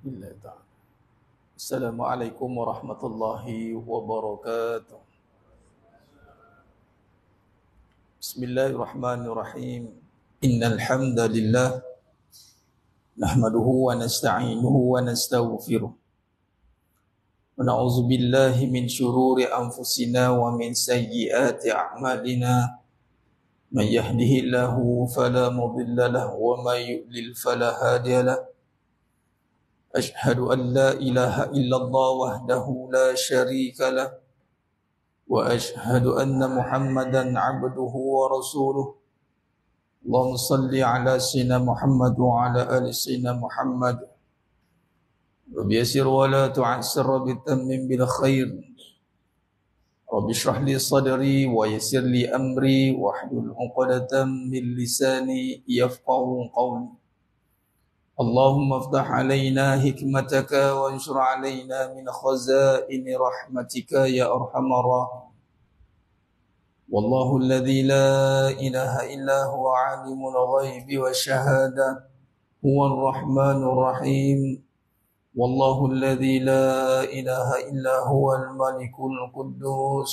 بالله تعالى السلام عليكم ورحمة الله وبركاته بسم الله الرحمن الرحيم إن الحمد لله نحمده ونستعينه ونستغفره ونعوذ بالله من شرور أنفسنا ومن سيئات أعمالنا من يهده الله فلا مضل له ومن يؤلل فلا هادي له أشهد أن لا إله إلا الله وحده لا شريك له وأشهد أن محمدا عبده ورسوله اللهم صل على سيدنا محمد وعلى آل سيدنا محمد رب يسر ولا تعسر بتمم بالخير رب اشرح لي صدري ويسر لي أمري واحلل عقدة من لساني يفقه قولي اللهم افتح علينا حكمتك وانشر علينا من خزائن رحمتك يا أرحم الراحمين والله الذي لا إله إلا هو عالم الغيب والشهادة هو الرحمن الرحيم والله الذي لا إله إلا هو الملك القدوس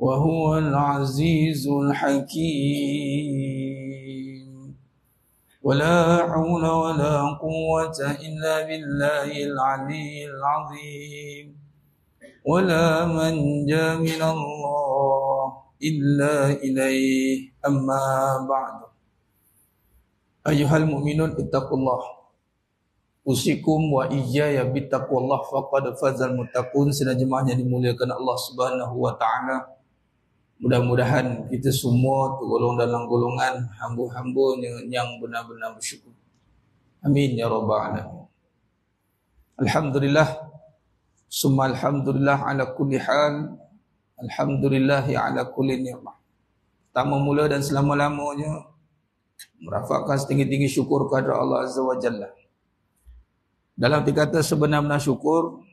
وهو العزيز الحكيم ولا حول ولا قوة إلا بالله العلي العظيم ولا من جاء من الله إلا إليه أما بعد أيها المؤمنون اتقوا الله Usikum wa iyaya bittaqwallah faqad fazal muttaqun Sedang dimuliakan Allah Subhanahu wa taala Mudah-mudahan kita semua tergolong dalam golongan hamba-hamba yang benar-benar bersyukur. Amin ya rabbal alamin. Alhamdulillah. Summa alhamdulillah ala kulli hal. Alhamdulillah ala kulli ni'mah. Tama mula dan selama-lamanya merafakkan setinggi-tinggi syukur kepada Allah Azza wa Jalla. Dalam tiga kata sebenar-benar syukur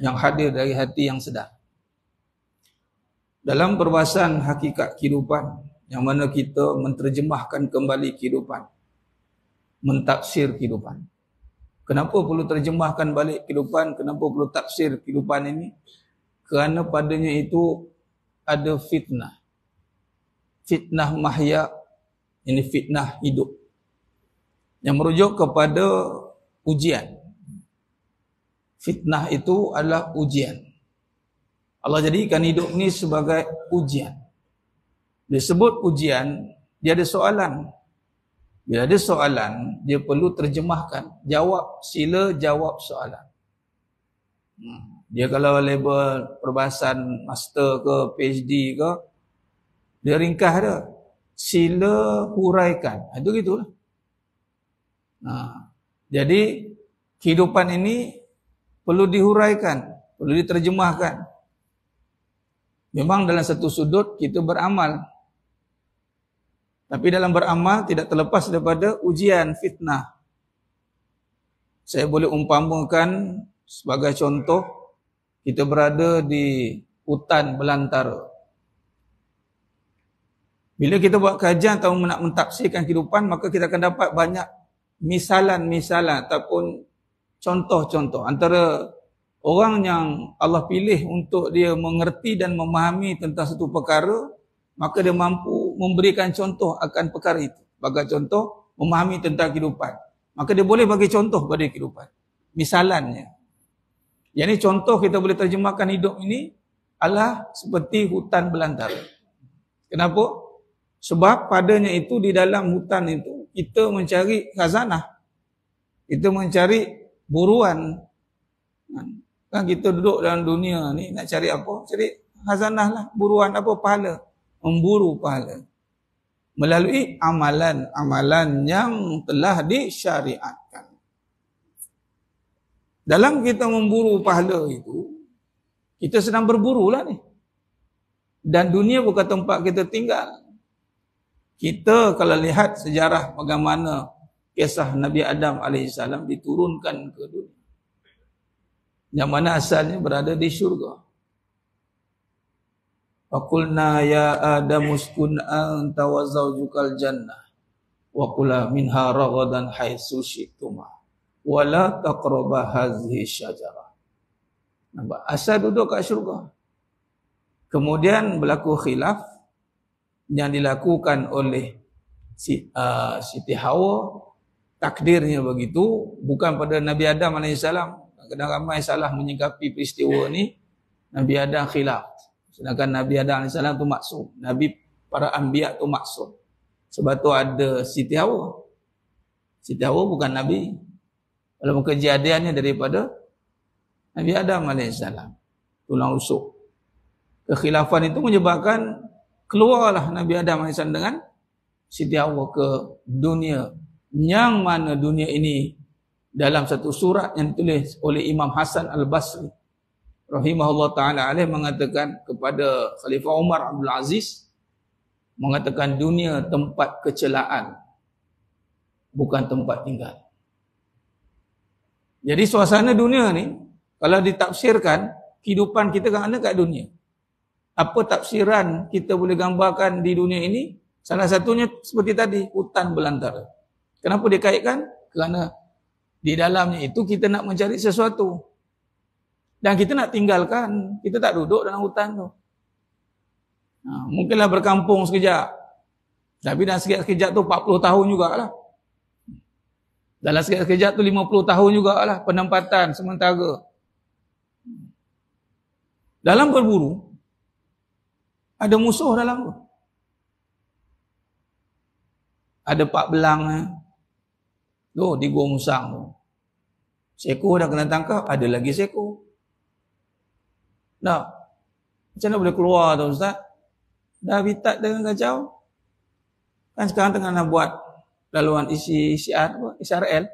yang hadir dari hati yang sedar dalam perbahasan hakikat kehidupan yang mana kita menterjemahkan kembali kehidupan mentafsir kehidupan kenapa perlu terjemahkan balik kehidupan kenapa perlu tafsir kehidupan ini kerana padanya itu ada fitnah fitnah mahya ini fitnah hidup yang merujuk kepada ujian fitnah itu adalah ujian Allah jadikan hidup ni sebagai ujian. Disebut ujian, dia ada soalan. Bila ada soalan, dia perlu terjemahkan. Jawab, sila jawab soalan. Hmm. Dia kalau label perbahasan master ke PhD ke, dia ringkas dia. Sila huraikan. Ha, itu gitu lah. Nah, ha. jadi, kehidupan ini perlu dihuraikan. Perlu diterjemahkan. Memang dalam satu sudut kita beramal. Tapi dalam beramal tidak terlepas daripada ujian, fitnah. Saya boleh umpamakan sebagai contoh, kita berada di hutan belantara. Bila kita buat kajian atau nak mentafsirkan kehidupan, maka kita akan dapat banyak misalan-misalan ataupun contoh-contoh. Antara Orang yang Allah pilih untuk dia mengerti dan memahami tentang satu perkara, maka dia mampu memberikan contoh akan perkara itu. Bagai contoh, memahami tentang kehidupan. Maka dia boleh bagi contoh pada kehidupan. Misalannya. Yang ini contoh kita boleh terjemahkan hidup ini adalah seperti hutan belantara. Kenapa? Sebab padanya itu di dalam hutan itu kita mencari khazanah. Kita mencari buruan. Kan kita duduk dalam dunia ni nak cari apa? Cari hazanah lah. Buruan apa? Pahala. Memburu pahala. Melalui amalan-amalan yang telah disyariatkan. Dalam kita memburu pahala itu, kita sedang berburu lah ni. Dan dunia bukan tempat kita tinggal. Kita kalau lihat sejarah bagaimana kisah Nabi Adam AS diturunkan ke dunia yang mana asalnya berada di syurga. Fakulna ya Adam uskun anta wa zawjukal jannah Wakula qula minha raghadan haitsu syi'tuma wa la taqrabu hadhihi Nampak asal duduk kat syurga. Kemudian berlaku khilaf yang dilakukan oleh si, uh, Siti Hawa takdirnya begitu bukan pada Nabi Adam as. Kadang ramai salah menyikapi peristiwa ni Nabi Adam khilaf. Sedangkan Nabi Adam AS tu maksum. Nabi para ambiak tu maksum. Sebab tu ada Siti Hawa. Siti Hawa bukan Nabi. Walaupun kejadiannya daripada Nabi Adam AS. Tulang rusuk. Kekhilafan itu menyebabkan keluarlah Nabi Adam AS dengan Siti Hawa ke dunia. Yang mana dunia ini dalam satu surat yang ditulis oleh Imam Hasan Al-Basri rahimahullah taala alaih mengatakan kepada Khalifah Umar Abdul Aziz mengatakan dunia tempat kecelaan bukan tempat tinggal. Jadi suasana dunia ni kalau ditafsirkan kehidupan kita kan ada kat dunia. Apa tafsiran kita boleh gambarkan di dunia ini? Salah satunya seperti tadi hutan belantara. Kenapa dia kaitkan? Kerana di dalamnya itu kita nak mencari sesuatu. Dan kita nak tinggalkan. Kita tak duduk dalam hutan tu. Nah, ha, mungkinlah berkampung sekejap. Tapi dalam sekejap-sekejap tu 40 tahun juga lah Dalam sekejap-sekejap tu 50 tahun juga lah penempatan sementara. Dalam berburu, ada musuh dalam tu. Ada pak belang, eh. Tu di Gua Musang tu. Seko dah kena tangkap, ada lagi seko. Nah. Macam mana boleh keluar tu ustaz? Dah vitat dengan kacau. Kan sekarang tengah nak buat laluan isi isian apa? SRL.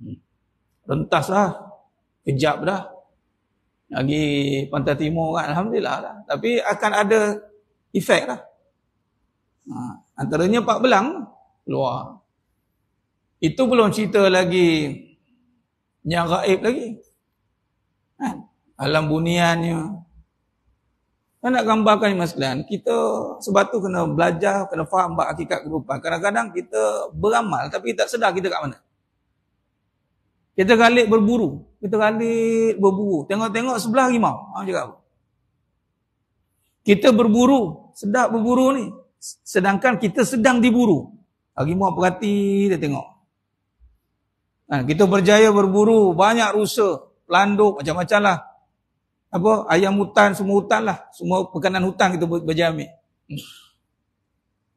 Hmm. Rentas lah. Kejap dah. Lagi pantai timur kan. Alhamdulillah lah. Tapi akan ada efek lah. Ha, antaranya Pak Belang keluar. Itu belum cerita lagi yang gaib lagi. Kan? Alam buniannya. Saya kan nak gambarkan Mas Glenn, kita sebab tu kena belajar, kena faham bahawa hakikat kerupaan. Kadang-kadang kita beramal tapi tak sedar kita kat mana. Kita galik berburu. Kita galik berburu. Tengok-tengok sebelah rimau. Ha, apa? Kita berburu. Sedap berburu ni. Sedangkan kita sedang diburu. Harimau perhati dia tengok. Ha, kita berjaya berburu, banyak rusa, landuk, macam-macam lah. Apa? Ayam hutan, semua hutan lah. Semua pekanan hutan kita berjaya ambil. Hmm.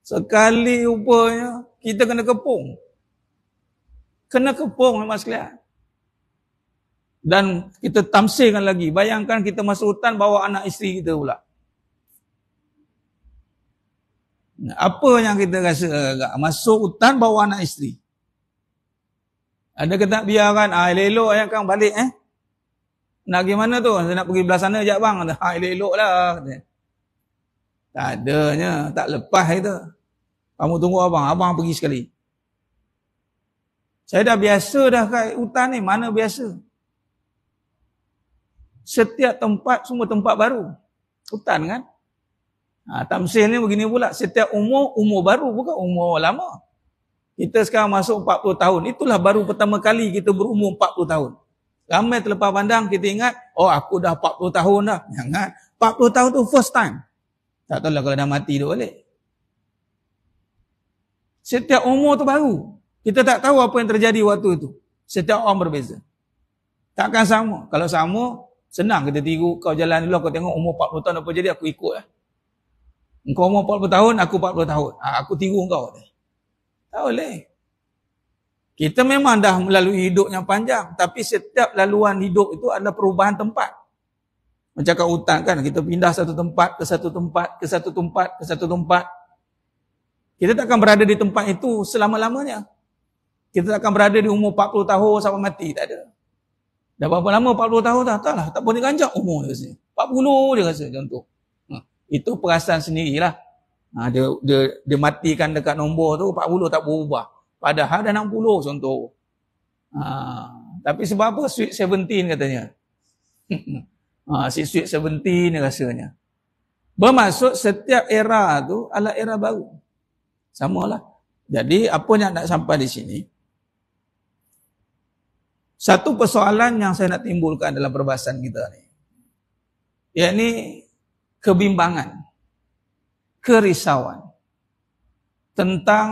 Sekali rupanya, kita kena kepung. Kena kepung, Mas Kliat. Dan kita tamsirkan lagi. Bayangkan kita masuk hutan, bawa anak isteri kita pula. Apa yang kita rasa? Masuk hutan, bawa anak isteri. Ada ke tak biar kan? Ah, elok-elok ayah kang balik eh. Nak pergi mana tu? Saya nak pergi belah sana je bang. Ah, elok-elok lah. Tak adanya. Tak lepas itu Kamu tunggu abang. Abang pergi sekali. Saya dah biasa dah kat hutan ni. Mana biasa? Setiap tempat, semua tempat baru. Hutan kan? Ha, ah, tamsih ni begini pula. Setiap umur, umur baru. Bukan umur Lama. Kita sekarang masuk 40 tahun. Itulah baru pertama kali kita berumur 40 tahun. Ramai terlepas pandang, kita ingat, oh aku dah 40 tahun dah. Jangan. 40 tahun tu first time. Tak tahu lah kalau dah mati duduk balik. Setiap umur tu baru. Kita tak tahu apa yang terjadi waktu itu. Setiap orang berbeza. Takkan sama. Kalau sama, senang kita tiru. Kau jalan dulu, kau tengok umur 40 tahun apa jadi, aku ikut lah. Engkau umur 40 tahun, aku 40 tahun. Ha, aku tiru kau. Dia. Tak boleh. Kita memang dah melalui hidup yang panjang. Tapi setiap laluan hidup itu adalah perubahan tempat. Macam kat hutan kan, kita pindah satu tempat ke satu tempat, ke satu tempat, ke satu tempat. Kita tak akan berada di tempat itu selama-lamanya. Kita tak akan berada di umur 40 tahun sampai mati, tak ada. Dah berapa lama 40 tahun dah? Tak lah, tak boleh ganjak umur dia rasa. 40 dia rasa contoh. Hmm. Itu perasaan sendirilah. Ha, dia, dia, dia matikan dekat nombor tu 40 tak berubah. Padahal dah 60 contoh. Ha, tapi sebab apa sweet 17 katanya? ha, si sweet 17 ni rasanya. Bermaksud setiap era tu adalah era baru. Sama lah. Jadi apa yang nak sampai di sini? Satu persoalan yang saya nak timbulkan dalam perbahasan kita ni. Ia ni kebimbangan kerisauan tentang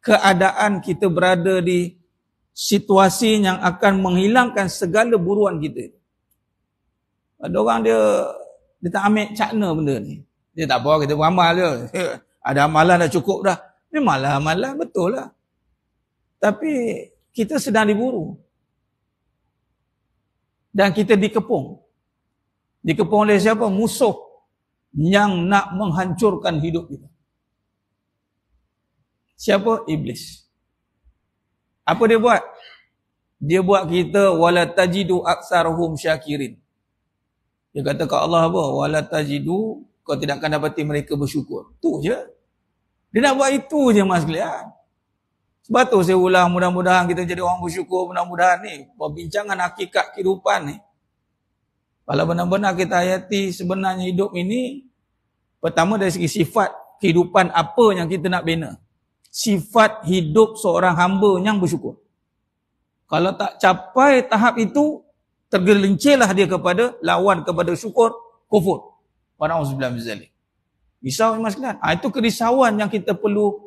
keadaan kita berada di situasi yang akan menghilangkan segala buruan kita. Ada orang dia dia tak ambil cakna benda ni. Dia tak apa kita beramal je. Ada amalan dah cukup dah. malah amalan betul lah. Tapi kita sedang diburu. Dan kita dikepung. Dikepung oleh siapa? Musuh yang nak menghancurkan hidup kita. Siapa? Iblis. Apa dia buat? Dia buat kita wala tajidu aksarhum syakirin. Dia kata ke Allah apa? Wala tajidu kau tidak akan dapati mereka bersyukur. Tu je. Dia nak buat itu je mas kalian. Sebab tu saya ulang mudah-mudahan kita jadi orang bersyukur mudah-mudahan ni. Perbincangan hakikat kehidupan ni. Kalau benar-benar kita hayati sebenarnya hidup ini, pertama dari segi sifat kehidupan apa yang kita nak bina. Sifat hidup seorang hamba yang bersyukur. Kalau tak capai tahap itu, tergelincirlah dia kepada lawan kepada syukur, kufur. Wa'alaikumsalam. Risau ni masalah. Ha, itu kerisauan yang kita perlu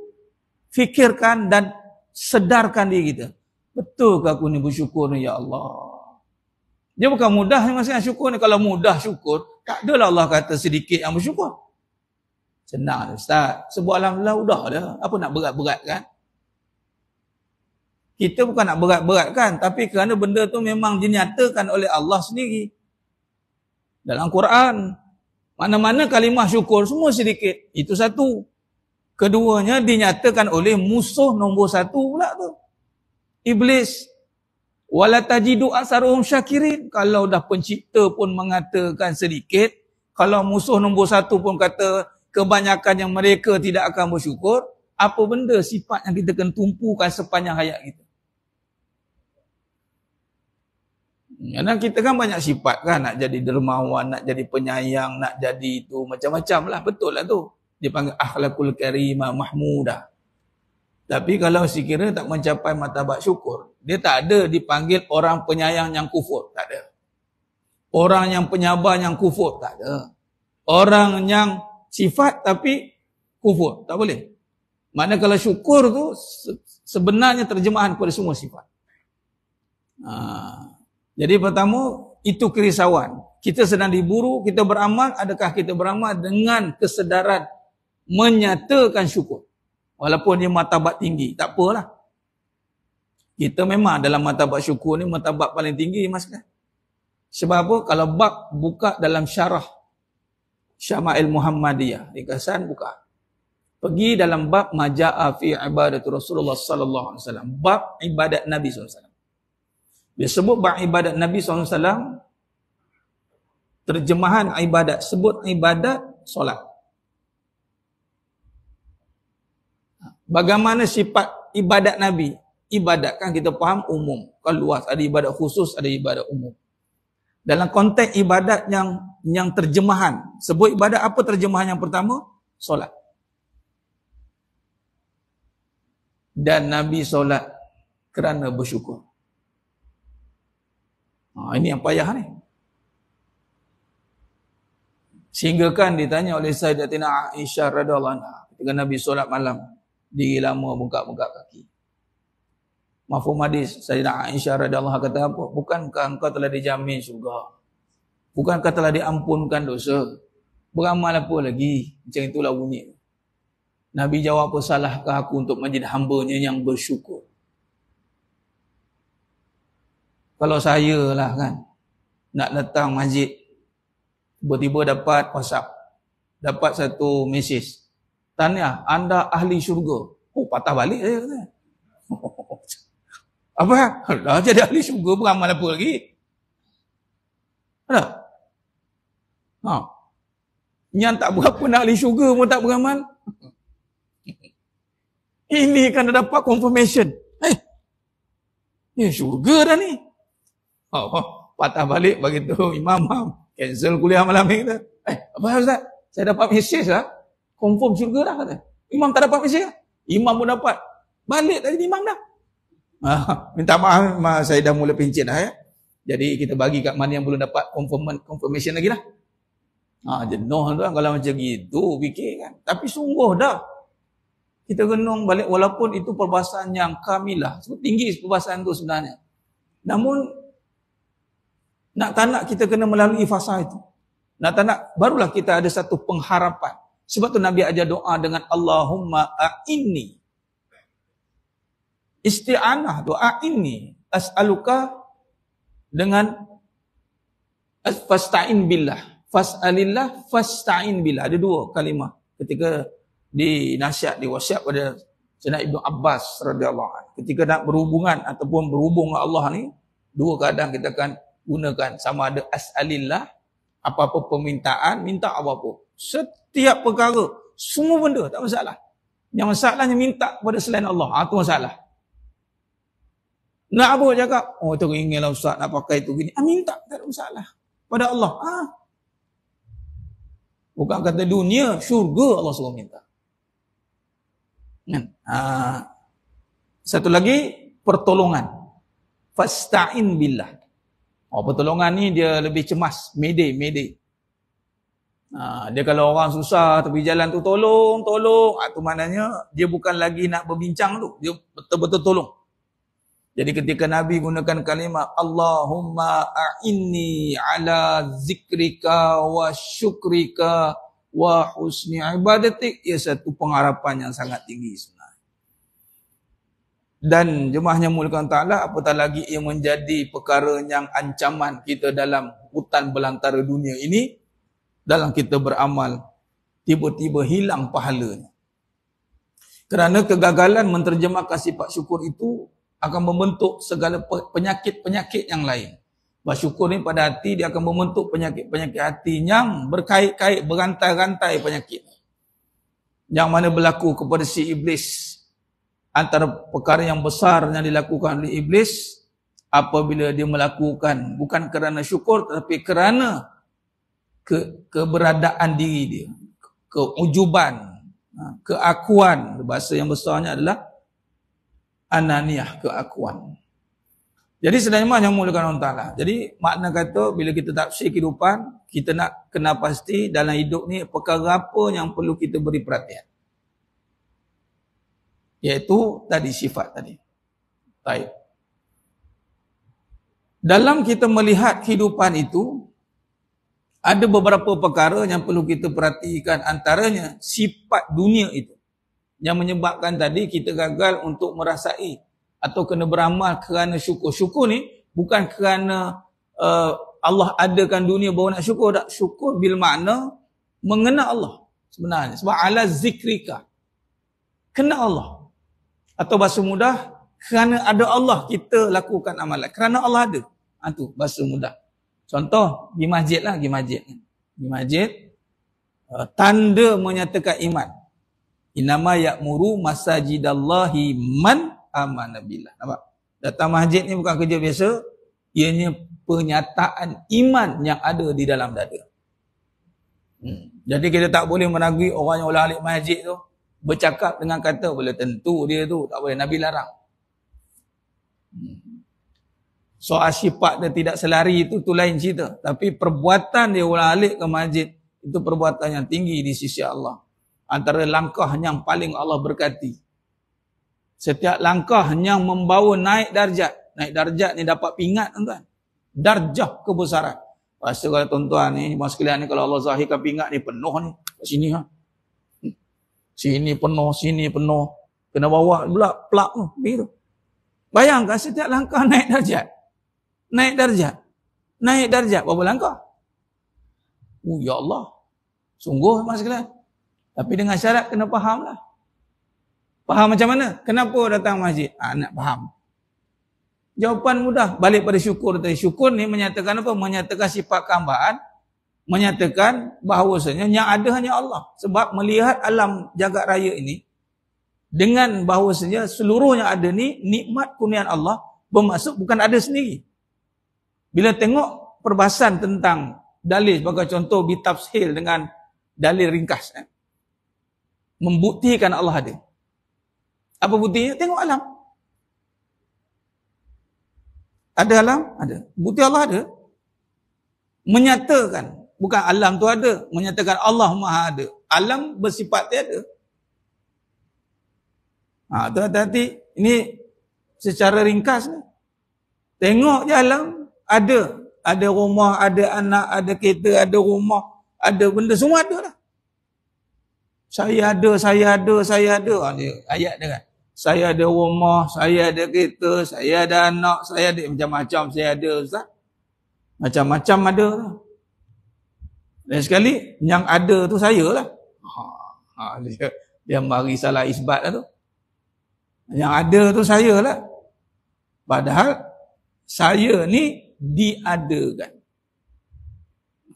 fikirkan dan sedarkan diri kita. Betulkah aku ni bersyukur ni, Ya Allah? Dia bukan mudah yang masih syukur ni. Kalau mudah syukur, tak adalah Allah kata sedikit yang bersyukur. Senang Ustaz. Sebuah Alhamdulillah, udah dah. Apa nak berat-berat kan? Kita bukan nak berat-berat kan? Tapi kerana benda tu memang dinyatakan oleh Allah sendiri. Dalam Quran. Mana-mana kalimah syukur, semua sedikit. Itu satu. Keduanya dinyatakan oleh musuh nombor satu pula tu. Iblis. Iblis wala tajidu asaruhum syakirin kalau dah pencipta pun mengatakan sedikit kalau musuh nombor satu pun kata kebanyakan yang mereka tidak akan bersyukur apa benda sifat yang kita kena tumpukan sepanjang hayat kita Karena kita kan banyak sifat kan nak jadi dermawan, nak jadi penyayang, nak jadi itu macam-macam lah. Betul lah tu. Dia panggil akhlakul karimah mahmudah. Tapi kalau sekiranya tak mencapai matabat syukur, dia tak ada dipanggil orang penyayang yang kufur. Tak ada. Orang yang penyabar yang kufur. Tak ada. Orang yang sifat tapi kufur. Tak boleh. Maknanya kalau syukur tu sebenarnya terjemahan kepada semua sifat. Ha. Jadi pertama, itu kerisauan. Kita sedang diburu, kita beramal. Adakah kita beramal dengan kesedaran menyatakan syukur? Walaupun dia matabat tinggi. Tak apalah. Kita memang dalam matabat syukur ni matabat paling tinggi mas kan. Sebab apa? Kalau bab buka dalam syarah Syama'il Muhammadiyah. Ikhsan buka. Pergi dalam bab maja'a fi ibadat Rasulullah sallallahu alaihi wasallam. Bab ibadat Nabi sallallahu alaihi Dia sebut bab ibadat Nabi sallallahu Terjemahan ibadat sebut ibadat solat. Bagaimana sifat ibadat Nabi? ibadat kan kita faham umum. Kalau luas ada ibadat khusus, ada ibadat umum. Dalam konteks ibadat yang yang terjemahan, sebut ibadat apa terjemahan yang pertama? Solat. Dan Nabi solat kerana bersyukur. Ha, ini yang payah ni. Sehingga kan ditanya oleh Sayyidatina Aisyah radhiyallahu anha ketika Nabi solat malam diri lama buka-buka kaki. Mafhum hadis Sayyidina Aisyah radhiyallahu anha kata apa? Bukankah engkau telah dijamin syurga? Bukankah telah diampunkan dosa? Beramal apa lagi? Macam itulah bunyi. Nabi jawab apa salahkah aku untuk menjadi hamba-Nya yang bersyukur? Kalau saya lah kan nak datang masjid tiba-tiba dapat WhatsApp dapat satu mesej tanya anda ahli syurga oh patah balik saya kata Apa? Alah, jadi ahli syurga beramal apa lagi? Ada. Ha. Yang tak berapa nak ahli syurga pun tak beramal. Ini kan dah dapat confirmation. Eh. Ya, eh, syurga dah ni. Oh, oh. patah balik bagi tu imam mam cancel kuliah malam ni kata. Eh, apa ustaz? Saya dapat mesej lah. Confirm syurga dah kata. Imam tak dapat mesej lah. Imam pun dapat. Balik tadi imam dah. Ah, minta maaf ma, saya dah mula pincit dah ya. Jadi kita bagi kat mana yang belum dapat confirmation lagi lah. Ha, jenuh tu kan kalau macam gitu fikir kan. Tapi sungguh dah. Kita renung balik walaupun itu perbahasan yang kamilah. Cukup tinggi perbahasan tu sebenarnya. Namun nak tak nak kita kena melalui fasa itu. Nak tak nak barulah kita ada satu pengharapan. Sebab tu Nabi ajar doa dengan Allahumma a'inni isti'anah doa ini as'aluka dengan fasta'in billah fas'alillah fasta'in billah ada dua kalimah ketika di nasihat di wasiat pada Sayyidina Ibnu Abbas radhiyallahu anhu ketika nak berhubungan ataupun berhubung dengan Allah ni dua kadang kita akan gunakan sama ada as'alillah apa-apa permintaan minta apa-apa setiap perkara semua benda tak masalah yang masalahnya minta kepada selain Allah ah ha, tu masalah nak apa cakap? Oh, teringinlah ustaz nak pakai tu gini. Ah, minta, tak ada masalah. Pada Allah. Ah. Bukan kata dunia, syurga Allah selalu minta. Kan? Ah. Satu lagi, pertolongan. Fasta'in billah. Oh, pertolongan ni dia lebih cemas. mede mede. Ah, dia kalau orang susah tapi jalan tu tolong, tolong. Itu ah, maknanya dia bukan lagi nak berbincang tu. Dia betul-betul tolong. Jadi ketika Nabi gunakan kalimah Allahumma a'inni ala zikrika wa syukrika wa husni ibadatik ia satu pengharapan yang sangat tinggi sebenarnya. Dan jemaahnya mulakan ta'ala apatah lagi ia menjadi perkara yang ancaman kita dalam hutan belantara dunia ini dalam kita beramal tiba-tiba hilang pahalanya. Kerana kegagalan menterjemahkan sifat syukur itu akan membentuk segala penyakit-penyakit yang lain. Bersyukur ni pada hati dia akan membentuk penyakit-penyakit hati yang berkait-kait berantai-rantai penyakit. Yang mana berlaku kepada si iblis. Antara perkara yang besar yang dilakukan oleh iblis apabila dia melakukan bukan kerana syukur tetapi kerana ke, keberadaan diri dia. Keujuban, ha, keakuan. Bahasa yang besarnya adalah ananiah keakuan. Jadi sebenarnya yang mulakan Allah Ta'ala. Jadi makna kata bila kita tafsir kehidupan, kita nak kena pasti dalam hidup ni perkara apa yang perlu kita beri perhatian. Yaitu tadi sifat tadi. Baik. Dalam kita melihat kehidupan itu, ada beberapa perkara yang perlu kita perhatikan antaranya sifat dunia itu yang menyebabkan tadi kita gagal untuk merasai atau kena beramal kerana syukur. Syukur ni bukan kerana uh, Allah adakan dunia bawa nak syukur tak. Syukur bil makna mengenal Allah sebenarnya. Sebab ala zikrika. kena Allah. Atau bahasa mudah, kerana ada Allah kita lakukan amalan. Kerana Allah ada. Ha, bahasa mudah. Contoh, pergi masjid lah, pergi masjid. Pergi masjid, uh, tanda menyatakan iman. Inama Yakmuru masajidallahi man amanabilah. Nampak? Datang masjid ni bukan kerja biasa. Ianya penyataan iman yang ada di dalam dada. Hmm. Jadi kita tak boleh meragui orang yang ulang-alik masjid tu. Bercakap dengan kata boleh tentu dia tu. Tak boleh. Nabi larang. Hmm. Soal sifat dia tidak selari itu, tu lain cerita. Tapi perbuatan dia ulang-alik ke masjid, itu perbuatan yang tinggi di sisi Allah antara langkah yang paling Allah berkati. Setiap langkah yang membawa naik darjat. Naik darjat ni dapat pingat tuan-tuan. Darjah kebesaran. Pasti kalau tuan-tuan ni, masa sekalian ni kalau Allah zahirkan pingat ni penuh ni. Sini ha. Hmm. Sini penuh, sini penuh. Kena bawa pula plak tu. Begitu. Bayangkan setiap langkah naik darjat. Naik darjat. Naik darjat berapa langkah? Oh, ya Allah. Sungguh masa tapi dengan syarat kena faham lah. Faham macam mana? Kenapa datang masjid? Ha, nak faham. Jawapan mudah. Balik pada syukur tadi. Syukur ni menyatakan apa? Menyatakan sifat kambaan. Menyatakan bahawasanya yang ada hanya Allah. Sebab melihat alam jagat raya ini. Dengan bahawasanya seluruh yang ada ni nikmat kurnian Allah bermaksud bukan ada sendiri. Bila tengok perbahasan tentang dalil sebagai contoh bitafsil dengan dalil ringkas. Eh? membuktikan Allah ada. Apa buktinya? Tengok alam. Ada alam? Ada. Bukti Allah ada. Menyatakan. Bukan alam tu ada. Menyatakan Allah maha ada. Alam bersifat ada. Ha, tu hati-hati. Ini secara ringkas Tengok je alam. Ada. Ada rumah, ada anak, ada kereta, ada rumah. Ada benda. Semua ada lah. Saya ada, saya ada, saya ada. Ah, ayat dia kan. Saya ada rumah, saya ada kereta, saya ada anak, saya ada macam-macam saya ada Ustaz. Macam-macam ada. Dan sekali, yang ada tu saya lah. Ha, ha, dia, dia mari salah isbat lah tu. Yang ada tu saya lah. Padahal, saya ni diadakan.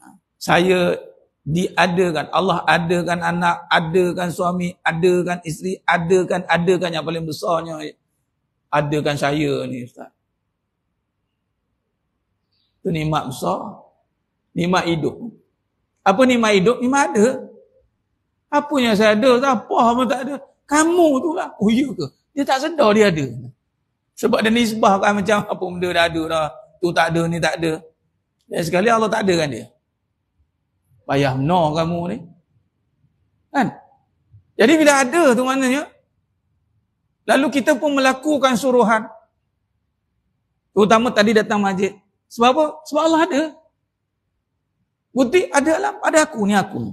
Ha, saya diadakan Allah adakan anak adakan suami adakan isteri adakan adakan yang paling besarnya adakan saya ni ustaz itu nikmat besar mak hidup apa ni mak hidup nikmat ada apa yang saya ada apa pun tak ada kamu tu lah oh ya ke dia tak sedar dia ada sebab dia nisbahkan macam apa benda dah ada dah tu tak ada ni tak ada dan sekali Allah tak ada kan dia Bayah no kamu ni. Kan? Jadi bila ada tu maknanya, lalu kita pun melakukan suruhan. Terutama tadi datang majid. Sebab apa? Sebab Allah ada. Bukti ada alam, ada aku ni aku.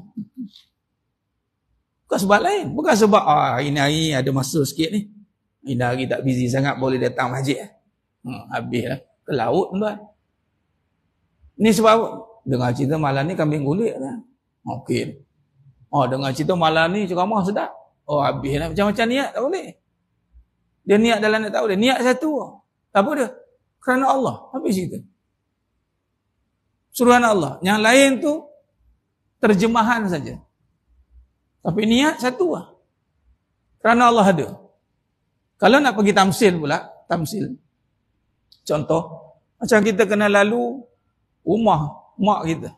Bukan sebab lain. Bukan sebab ah, hari ni hari ada masa sikit ni. Ini hari tak busy sangat boleh datang majid. Hmm, habis lah. Ke laut tuan. Ni sebab apa? Dengar cerita malam ni kambing kulit lah. Mungkin. Oh, dengar cerita malam ni ceramah sedap. Oh, habis lah. Macam-macam niat tak boleh. Dia niat dalam nak tahu dia. Niat satu. Apa dia? Kerana Allah. Habis cerita. Suruhan Allah. Yang lain tu terjemahan saja. Tapi niat satu lah. Kerana Allah ada. Kalau nak pergi tamsil pula, tamsil. Contoh, macam kita kena lalu rumah mak kita.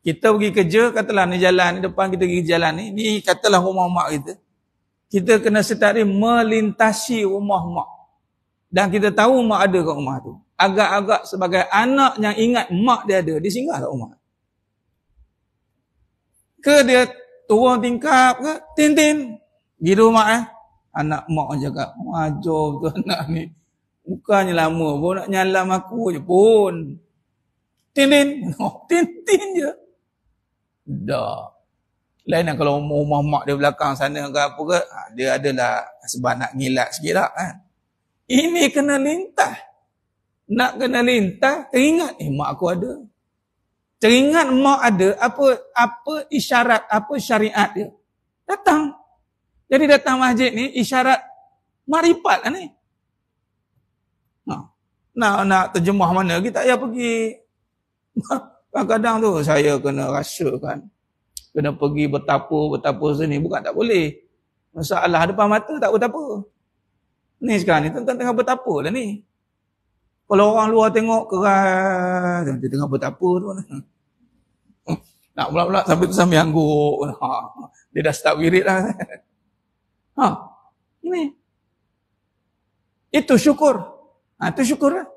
Kita pergi kerja, katalah ni jalan ni, depan kita pergi jalan ni, ni katalah rumah mak kita. Kita kena setari melintasi rumah mak. Dan kita tahu mak ada kat rumah tu. Agak-agak sebagai anak yang ingat mak dia ada, dia singgah kat rumah. Ke dia turun tingkap ke, tintin tin Pergi rumah eh. Anak mak jaga, wajar tu anak ni. Bukannya lama pun nak nyalam aku je pun. Tintin. Oh, tintin je. Dah. Lain lah kalau rumah mak dia belakang sana ke apa ke, ha, dia adalah sebab nak ngilat sikit lah kan. Ini kena lintah. Nak kena lintah, teringat, eh mak aku ada. Teringat mak ada, apa apa isyarat, apa syariat dia. Datang. Jadi datang masjid ni, isyarat maripat lah ni. Ha. Nak, nak terjemah mana, kita tak payah pergi. Kadang-kadang tu saya kena rasakan. Kena pergi bertapa, bertapa sini. Bukan tak boleh. Masalah depan mata tak bertapa. Ni sekarang ni, tuan-tuan tengah bertapa lah ni. Kalau orang luar tengok, keras. Dia tengah bertapa tu. Nak pula-pula sampai tu sambil angguk. Ha. Dia dah start wirid lah. Ha. Ini. Itu syukur. Ha, itu syukur lah.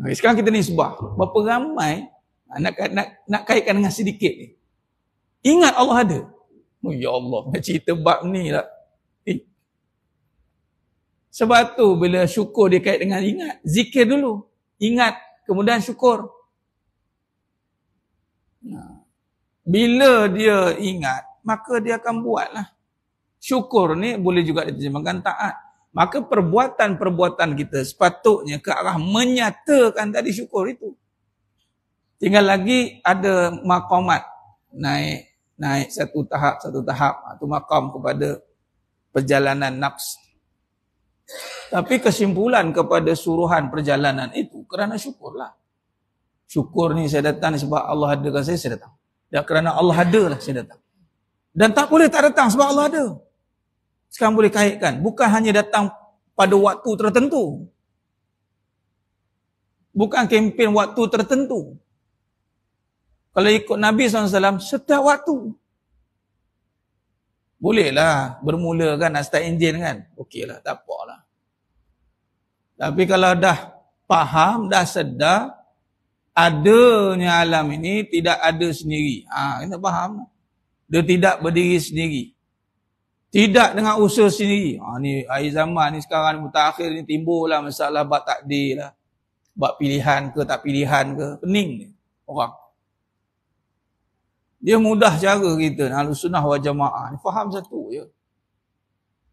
Okay, sekarang kita ni sebab berapa ramai ah, nak, nak nak kaitkan dengan sedikit ni. Ingat Allah ada. Oh, ya Allah, cerita bab ni lah. Eh. Sebab tu bila syukur dia kait dengan ingat, zikir dulu. Ingat, kemudian syukur. Bila dia ingat, maka dia akan buat lah. Syukur ni boleh juga diterjemahkan taat. Maka perbuatan-perbuatan kita sepatutnya ke arah menyatakan tadi syukur itu. Tinggal lagi ada makamat naik naik satu tahap satu tahap atau ha, makam kepada perjalanan nafs. Tapi kesimpulan kepada suruhan perjalanan itu kerana syukurlah. Syukur ni saya datang sebab Allah ada saya saya datang. Dan kerana Allah ada lah saya datang. Dan tak boleh tak datang sebab Allah ada sekarang boleh kaitkan. Bukan hanya datang pada waktu tertentu. Bukan kempen waktu tertentu. Kalau ikut Nabi SAW, setiap waktu. Bolehlah bermula kan nak start enjin kan. Okeylah, tak apa lah. Tapi kalau dah faham, dah sedar, adanya alam ini tidak ada sendiri. Ah, ha, kita faham. Dia tidak berdiri sendiri. Tidak dengan usaha sendiri. Ha, ni air zaman ni sekarang ni mutakhir ni timbul lah masalah buat takdir lah. Buat pilihan ke tak pilihan ke. Pening ni orang. Dia mudah cara kita nak sunnah wa jamaah. Faham satu je. Ya?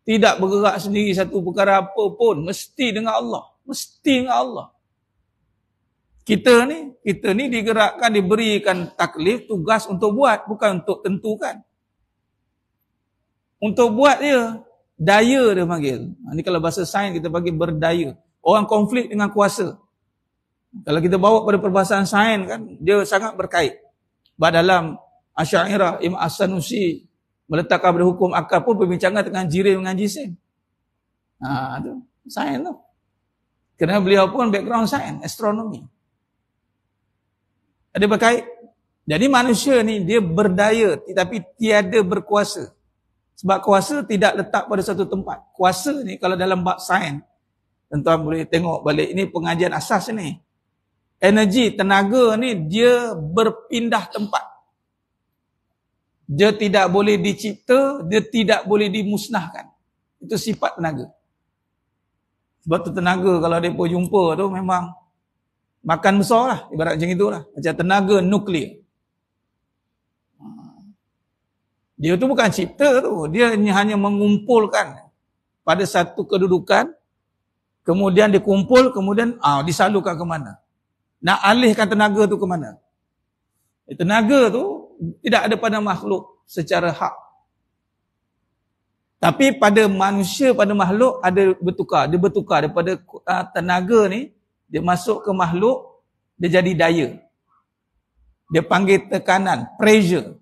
Tidak bergerak sendiri satu perkara apa pun. Mesti dengan Allah. Mesti dengan Allah. Kita ni, kita ni digerakkan, diberikan taklif, tugas untuk buat. Bukan untuk tentukan. Untuk buat dia, daya dia panggil. Ini ha, kalau bahasa sains kita panggil berdaya. Orang konflik dengan kuasa. Kalau kita bawa pada perbahasan sains kan, dia sangat berkait. Bahkan dalam Asyairah, Imam As-Sanusi, meletakkan pada hukum akal pun perbincangan dengan jirim dengan jisim. Ha, itu sains tu. Kerana beliau pun background sains, astronomi. Ada berkait. Jadi manusia ni dia berdaya tetapi tiada berkuasa. Sebab kuasa tidak letak pada satu tempat. Kuasa ni kalau dalam bab sains, tentu anda boleh tengok balik, ini pengajian asas ni. Energi, tenaga ni dia berpindah tempat. Dia tidak boleh dicipta, dia tidak boleh dimusnahkan. Itu sifat tenaga. Sebab tu tenaga kalau mereka jumpa tu memang makan besar lah. Ibarat macam itulah. Macam tenaga nuklear. Dia tu bukan cipta tu. Dia hanya mengumpulkan pada satu kedudukan. Kemudian dikumpul, kemudian ah, disalurkan ke mana. Nak alihkan tenaga tu ke mana. Eh, tenaga tu tidak ada pada makhluk secara hak. Tapi pada manusia, pada makhluk ada bertukar. Dia bertukar daripada ah, tenaga ni, dia masuk ke makhluk, dia jadi daya. Dia panggil tekanan, pressure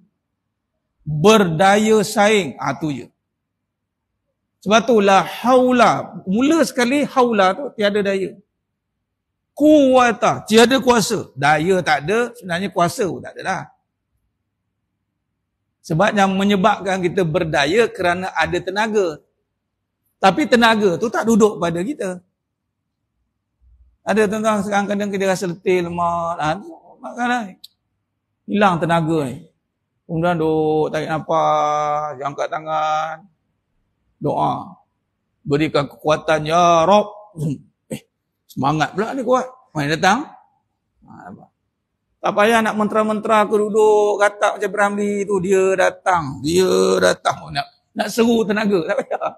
berdaya saing. Ah ha, tu je. Sebab itulah haula. Mula sekali haula tu tiada daya. Kuwata, tiada kuasa. Daya tak ada, sebenarnya kuasa pun tak ada lah. Sebab yang menyebabkan kita berdaya kerana ada tenaga. Tapi tenaga tu tak duduk pada kita. Ada tuan-tuan sekarang kadang kadang kita rasa letih, lemah, ah, lah. Hilang tenaga ni. Kemudian duduk, tarik nafas, angkat tangan. Doa. Berikan kekuatan, Ya Rob. Eh, semangat pula Ni kuat. Mari datang. Ha, tak payah nak mentera-mentera aku duduk, katak macam Bramli tu, dia datang. Dia datang. Oh, nak, nak seru tenaga, tak payah.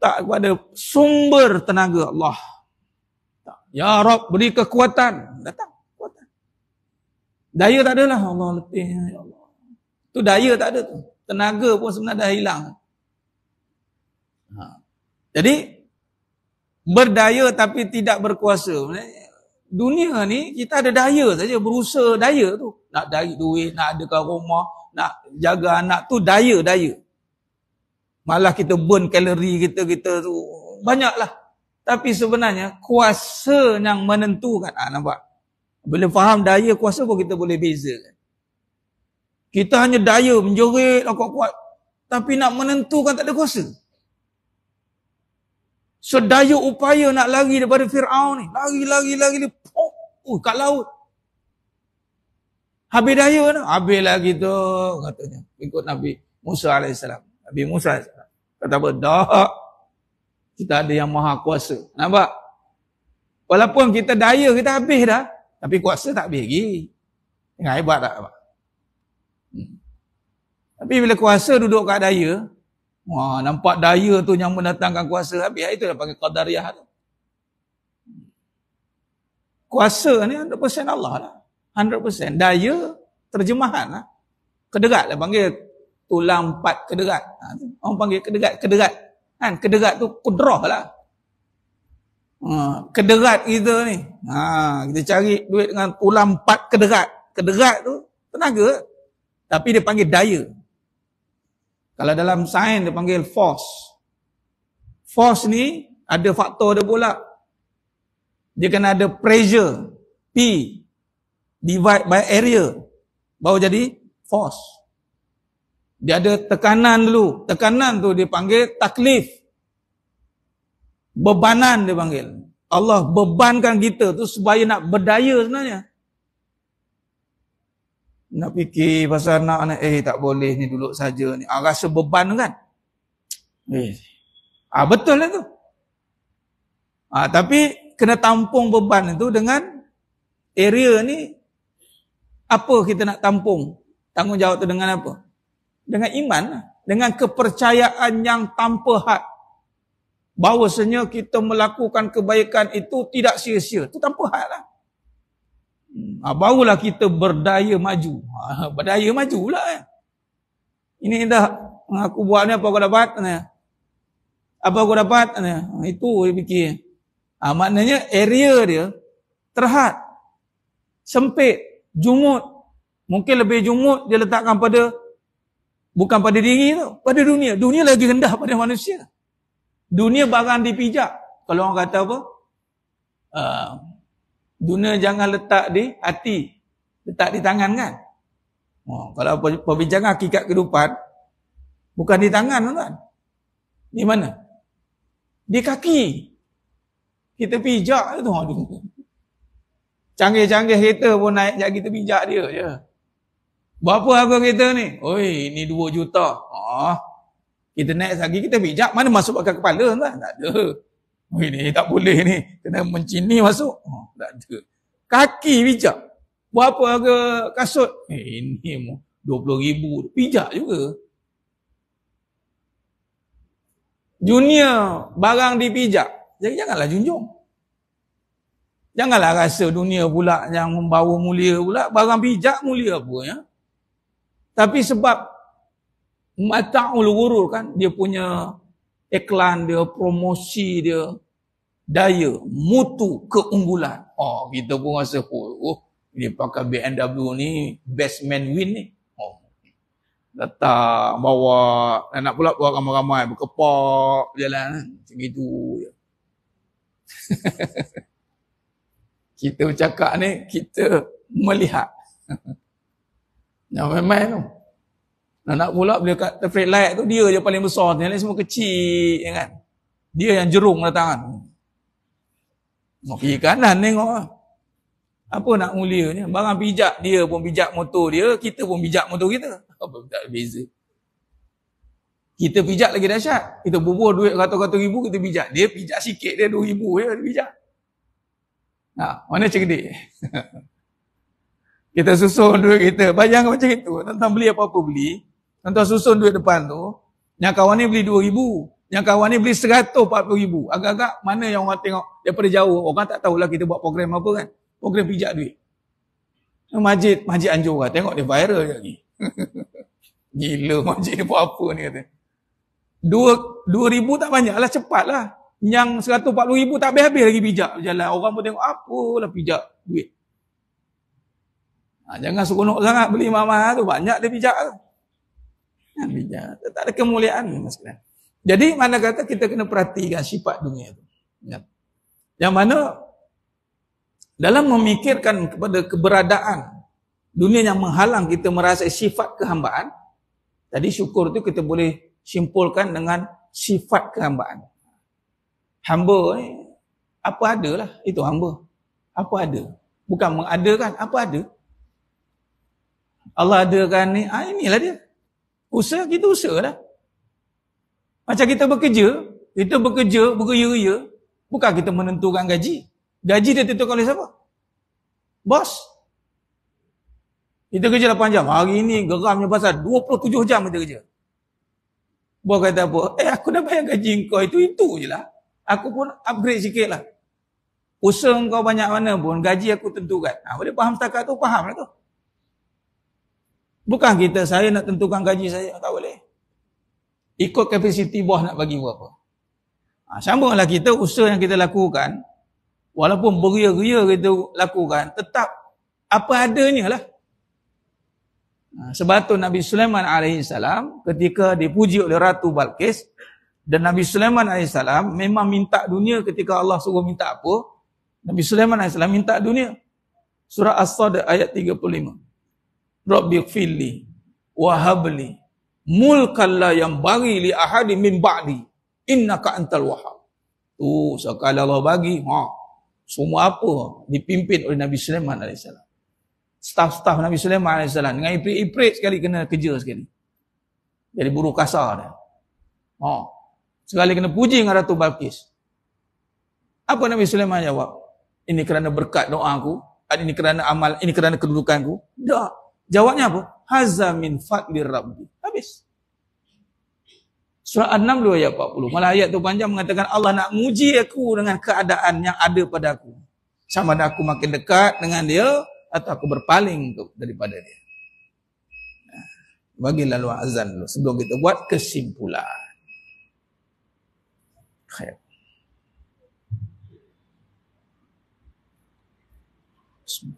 Tak kepada sumber tenaga Allah. Ya Rob, beri kekuatan. Datang. Daya tak adalah Allah letih ya Allah. Tu daya tak ada tu. Tenaga pun sebenarnya dah hilang. Ha. Jadi berdaya tapi tidak berkuasa. Dunia ni kita ada daya saja, berusaha daya tu. Nak dari duit, nak ada rumah, nak jaga anak tu daya-daya. Malah kita burn kalori kita kita tu banyaklah. Tapi sebenarnya kuasa yang menentukan. Ah ha, nampak. Boleh faham daya kuasa pun kita boleh bezakan. Kita hanya daya menjerit lah kuat-kuat. Tapi nak menentukan tak ada kuasa. Sedaya so, upaya nak lari daripada Fir'aun ni. Lari, lari, lari. lari. Pok, uh, kat laut. Habis daya mana? Habis lagi tu katanya. Ikut Nabi Musa AS. Nabi Musa AS. Kata apa? Dah. Kita ada yang maha kuasa. Nampak? Walaupun kita daya kita habis dah. Tapi kuasa tak habis lagi. Tengah hebat tak? Hmm. Tapi bila kuasa duduk kat daya, wah nampak daya tu yang mendatangkan kuasa habis. Ha, Itu dah panggil qadariyah tu. Kuasa ni 100% Allah lah. 100%. Daya terjemahan lah. kedegat lah panggil tulang empat kedegat. Ha, orang panggil kedegat, kedegat. Kan? kedegat tu kudrah lah. Ha, kederat kita ni. Ha, kita cari duit dengan ulam empat kederat. Kederat tu tenaga. Tapi dia panggil daya. Kalau dalam sains dia panggil force. Force ni ada faktor dia pula. Dia kena ada pressure. P. Divide by area. Baru jadi force. Dia ada tekanan dulu. Tekanan tu dia panggil taklif. Bebanan dia panggil. Allah bebankan kita tu supaya nak berdaya sebenarnya. Nak fikir pasal anak anak eh tak boleh ni duduk saja ni. Ah, rasa beban kan? Eh. Ah betul lah tu. Ah tapi kena tampung beban itu dengan area ni apa kita nak tampung? Tanggungjawab tu dengan apa? Dengan iman, lah. dengan kepercayaan yang tanpa had bahawasanya kita melakukan kebaikan itu tidak sia-sia. Itu tanpa hal lah. Ha, barulah kita berdaya maju. Ha, berdaya majulah. Eh. Ini dah ah, aku buat ni apa aku dapat? Ni? Apa aku dapat? Ni? Itu dia fikir. Ha, maknanya area dia terhad. Sempit. Jumut. Mungkin lebih jumut dia letakkan pada bukan pada diri tu. Pada dunia. Dunia lagi rendah pada manusia. Dunia barang dipijak. Kalau orang kata apa? Uh, dunia jangan letak di hati. Letak di tangan kan? Oh, kalau perbincangan hakikat kehidupan, bukan di tangan kan? Di mana? Di kaki. Kita pijak tu. Aduh. Canggih-canggih kereta pun naik jadi kita pijak dia je. Berapa harga kereta ni? Oi, ini 2 juta. Ah, kita naik lagi kita bijak mana masuk pakai kepala tuan? Tak ada. Oh, ini tak boleh ni. Kena mencini masuk. Oh, tak ada. Kaki bijak. Buat apa ke kasut? Eh, ini mu 20 ribu. Pijak juga. Junior barang dipijak. Jadi janganlah junjung. Janganlah rasa dunia pula yang membawa mulia pula. Barang pijak mulia pun ya. Tapi sebab mataul gurur kan dia punya iklan dia promosi dia daya mutu keunggulan oh kita pun rasa oh, dia pakai BMW ni best man win ni oh. datang bawa anak pula bawa ramai-ramai berkepak jalan kan? macam itu kita bercakap ni kita melihat yang main-main tu Nah, nak pula bila kat traffic light tu dia je paling besar tu. Yang lain semua kecil ya kan. Dia yang jerung datang kan. Nak pergi kanan tengok lah. Apa nak mulianya? Barang pijak dia pun pijak motor dia, kita pun pijak motor kita. Apa tak beza? Kita pijak lagi dahsyat. Kita bubur duit kata-kata ribu, kita pijak. Dia pijak sikit dia, dua ribu ya, dia pijak. Ha, mana cerdik? kita susun duit kita. Bayangkan macam itu. Tentang beli apa-apa beli, Tuan-tuan susun duit depan tu. Yang kawan ni beli RM2,000. Yang kawan ni beli RM140,000. Agak-agak mana yang orang tengok daripada jauh. Orang tak tahulah kita buat program apa kan. Program pijak duit. Majid, Majid Anjur lah. Tengok dia viral je lagi. Gila Majid ni buat apa ni kata. RM2,000 tak banyak lah. Cepat lah. Yang RM140,000 tak habis-habis lagi pijak berjalan. Orang pun tengok apalah pijak duit. Ha, jangan seronok sangat beli mama tu. Banyak dia pijak tu. Lah. Nabi jahat. Tak ada kemuliaan mas Jadi mana kata kita kena perhatikan sifat dunia itu. Yang mana dalam memikirkan kepada keberadaan dunia yang menghalang kita merasa sifat kehambaan, tadi syukur itu kita boleh simpulkan dengan sifat kehambaan. Hamba ni, eh, apa adalah itu hamba. Apa ada? Bukan mengadakan, apa ada? Allah adakan ni, ah inilah dia. Usaha kita usahalah. Macam kita bekerja, kita bekerja bergeria-geria, bukan kita menentukan gaji. Gaji dia tentukan oleh siapa? Bos. Kita kerja 8 jam. Hari ini geramnya pasal 27 jam kita kerja. Bos kata apa? Eh aku dah bayar gaji kau itu, itu je lah. Aku pun upgrade sikit lah. Usaha kau banyak mana pun, gaji aku tentukan. Ha, boleh faham setakat tu, faham lah tu. Bukan kita saya nak tentukan gaji saya. Tak boleh. Ikut kapasiti bos nak bagi berapa. Ha, sambunglah kita usaha yang kita lakukan. Walaupun beria-ria kita lakukan. Tetap apa adanya lah. Ha, sebab tu Nabi Sulaiman AS ketika dipuji oleh Ratu Balkis. Dan Nabi Sulaiman AS memang minta dunia ketika Allah suruh minta apa. Nabi Sulaiman AS minta dunia. Surah As-Sadr ayat 35. Rabbi gfirli wa habli mulkan la yanbaghi li ahadi min ba'di innaka antal wahab Tu uh, sekali Allah bagi, ha. Semua apa dipimpin oleh Nabi Sulaiman alaihi staff-staff Nabi Sulaiman alaihi salam dengan iprit-iprit sekali kena kerja sekali. Jadi buruh kasar dia. Ha. Sekali kena puji dengan Ratu Balkis. Apa Nabi Sulaiman jawab? Ini kerana berkat doa aku. Ini kerana amal. Ini kerana kedudukan aku. Tak. Jawabnya apa? Haza min fadli rabbi. Habis. Surah An-Naml ayat 40. Malah ayat tu panjang mengatakan Allah nak muji aku dengan keadaan yang ada pada aku. Sama ada aku makin dekat dengan dia atau aku berpaling daripada dia. Bagi lalu azan dulu. Sebelum kita buat kesimpulan. Khair. Bismillah.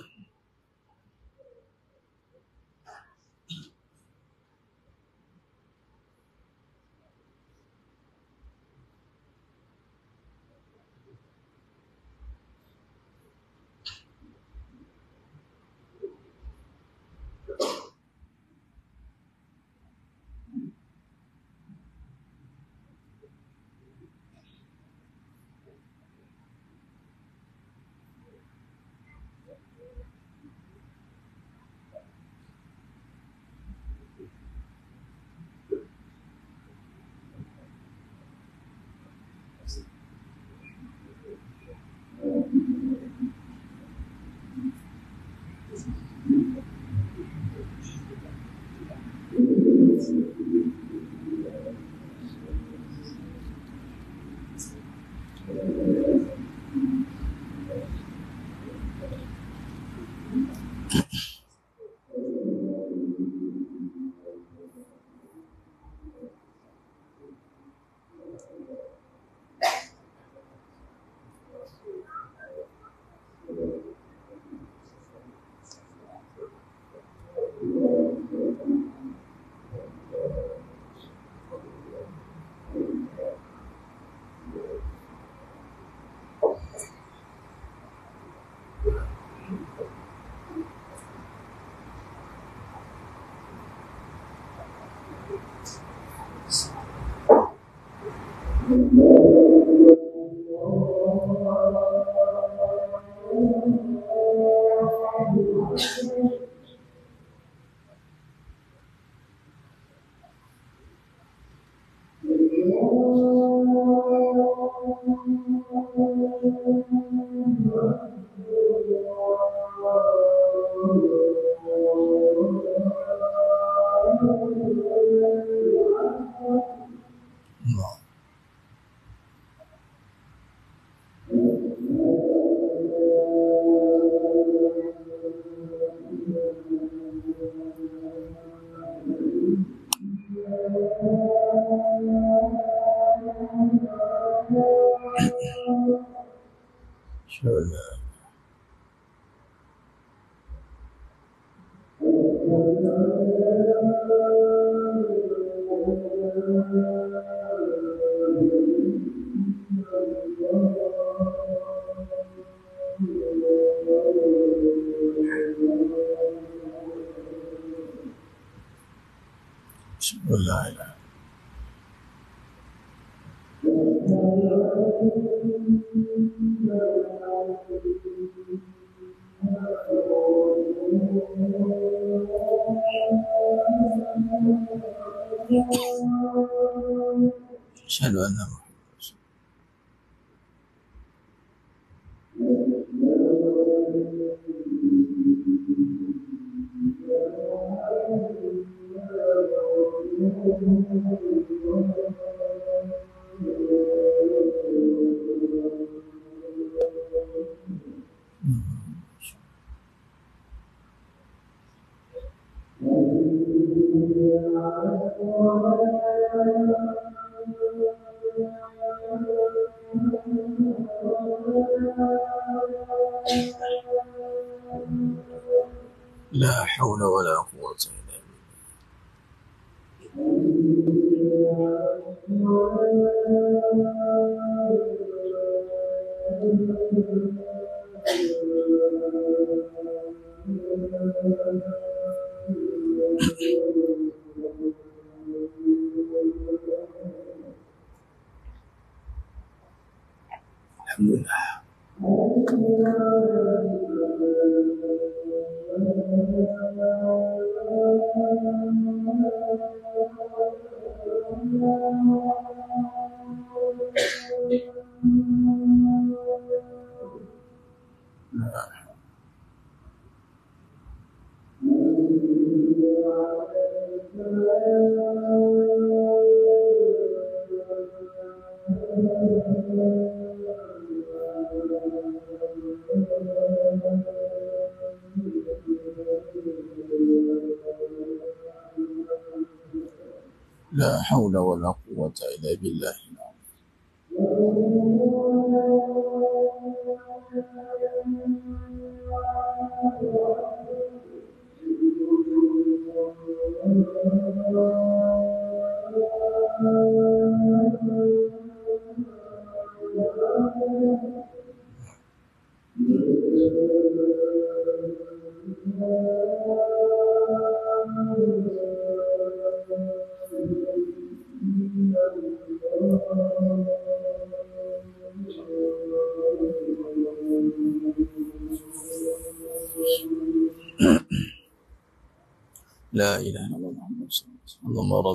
Mm-hmm. Alive. والعياذ بالله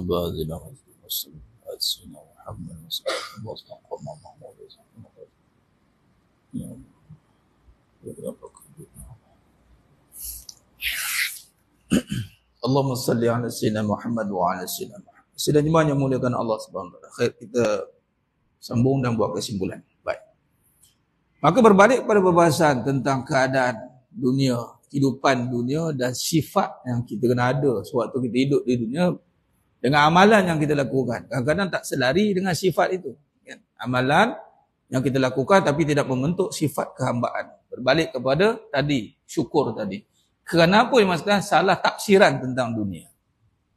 عباد الله وسلم على سيدنا محمد وصلى الله وسلم على محمود وسلم على محمود اللهم صل على سيدنا محمد kita sambung dan buat kesimpulan Baik. Maka berbalik pada perbahasan tentang keadaan dunia, kehidupan dunia dan sifat yang kita kena ada sewaktu kita hidup di dunia, dengan amalan yang kita lakukan. Kadang-kadang tak selari dengan sifat itu. Ya, amalan yang kita lakukan tapi tidak membentuk sifat kehambaan. Berbalik kepada tadi, syukur tadi. Kenapa yang maksudkan salah tafsiran tentang dunia.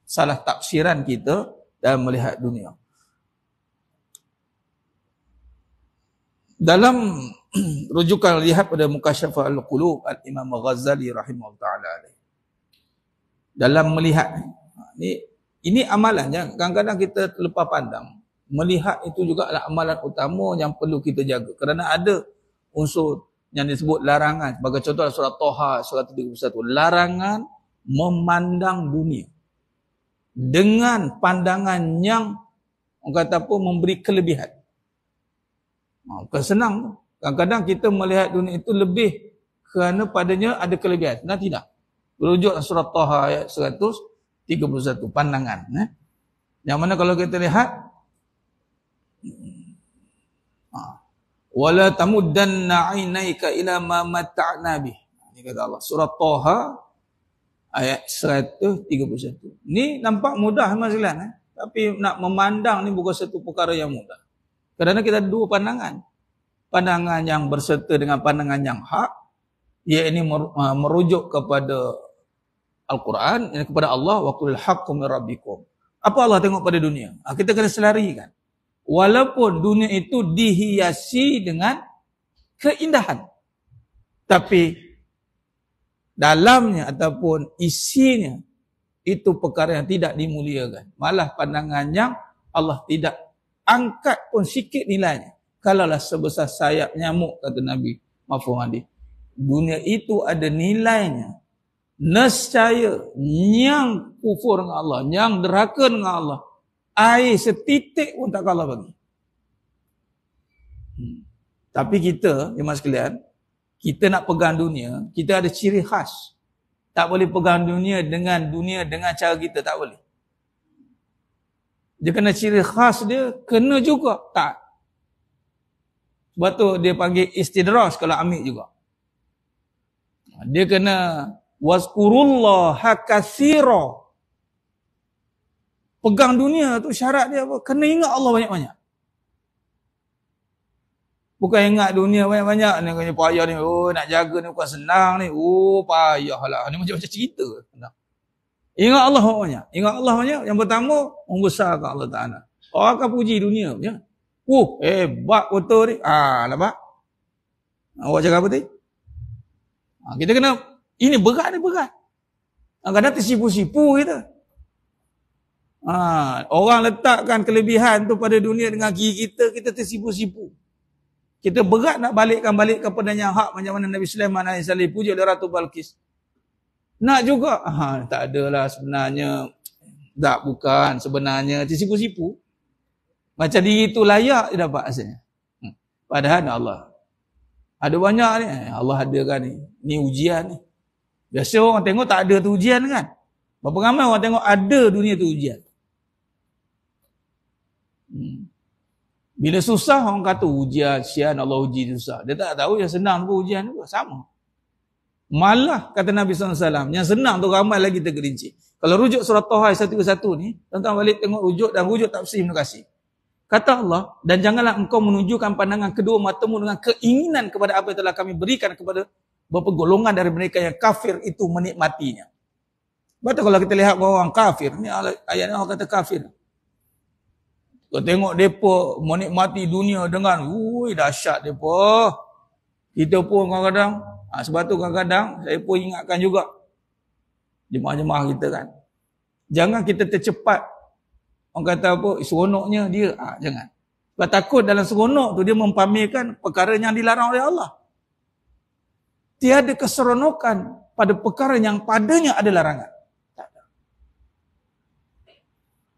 Salah tafsiran kita dalam melihat dunia. Dalam rujukan lihat pada muka Mukashafah Al-Qulub Al-Imam Ghazali rahimahullah ta'ala. Dalam melihat ni, ha, ini amalan yang kadang-kadang kita terlepas pandang. Melihat itu juga adalah amalan utama yang perlu kita jaga. Kerana ada unsur yang disebut larangan. Sebagai contoh surat Toha, surat 31. Larangan memandang dunia. Dengan pandangan yang orang kata apa, memberi kelebihan. Ha, bukan senang. Kadang-kadang kita melihat dunia itu lebih kerana padanya ada kelebihan. Nah, tidak. Berujuk surat Toha ayat 100. 31 pandangan ya. Yang mana kalau kita lihat ah, wala tamuddanna 'ainaika ila ma mata'na bih. Ini kata Allah surah Taha ayat 131. Ini nampak mudah masalahnya eh? tapi nak memandang ni bukan satu perkara yang mudah. Kerana kita ada dua pandangan. Pandangan yang berserta dengan pandangan yang hak ia ini ah, merujuk kepada Al-Quran yang kepada Allah waqulil haqqum mir rabbikum. Apa Allah tengok pada dunia? Ah, kita kena kan. Walaupun dunia itu dihiasi dengan keindahan. Tapi dalamnya ataupun isinya itu perkara yang tidak dimuliakan. Malah pandangan yang Allah tidak angkat pun sikit nilainya. Kalaulah sebesar sayap nyamuk kata Nabi Mahfum Hadi. Dunia itu ada nilainya nescaya nyang kufur dengan Allah, nyang deraka dengan Allah, air setitik pun tak kalah bagi. Hmm. Tapi kita, jemaah ya sekalian, kita nak pegang dunia, kita ada ciri khas. Tak boleh pegang dunia dengan dunia dengan cara kita, tak boleh. Dia kena ciri khas dia, kena juga. Tak. Sebab tu dia panggil istidros kalau amik juga. Dia kena Waskurullah, kathira. Pegang dunia tu syarat dia apa? Kena ingat Allah banyak-banyak. Bukan ingat dunia banyak-banyak. Ni kena payah ni. Oh, nak jaga ni bukan senang ni. Oh, payah lah. Ni macam-macam cerita. Nah. Ingat Allah banyak Ingat Allah banyak. Yang pertama, membesarkan Allah Ta'ala. Oh, akan puji dunia. Ya? Oh, hebat betul ni. Ah, nampak? Awak cakap apa tadi? Ah, kita kena ini berat ni berat. Kadang-kadang tersipu-sipu kita. Ha, orang letakkan kelebihan tu pada dunia dengan kiri kita, kita tersipu-sipu. Kita berat nak balikkan balik kepada yang hak macam mana Nabi Sulaiman AS puji oleh Ratu Balkis. Nak juga. Ha, tak adalah sebenarnya. Tak bukan sebenarnya. Tersipu-sipu. Macam diri tu layak dia dapat asalnya. Hmm. Padahal Allah. Ada banyak ni. Allah ada kan ni. Ni ujian ni. Biasa orang tengok tak ada tu ujian kan. Berapa ramai orang tengok ada dunia tu ujian. Hmm. Bila susah orang kata ujian, sian Allah uji susah. Dia tak tahu yang senang pun ujian juga. Sama. Malah kata Nabi SAW. Yang senang tu ramai lagi tergerinci. Kalau rujuk surah Toha satu satu ni. Tuan-tuan balik tengok rujuk dan rujuk tak Ibn kasih. Kata Allah, dan janganlah engkau menunjukkan pandangan kedua matamu dengan keinginan kepada apa yang telah kami berikan kepada beberapa golongan dari mereka yang kafir itu menikmatinya. Betul kalau kita lihat orang kafir, ni ayat ni orang kata kafir. Kau tengok mereka menikmati dunia dengan, wuih dahsyat mereka. Kita pun kadang-kadang, ha, sebab tu kadang-kadang saya pun ingatkan juga jemaah-jemaah kita kan. Jangan kita tercepat orang kata apa, seronoknya dia. Ha, jangan. Sebab takut dalam seronok tu dia mempamerkan perkara yang dilarang oleh Allah tiada keseronokan pada perkara yang padanya ada larangan. Tak ada.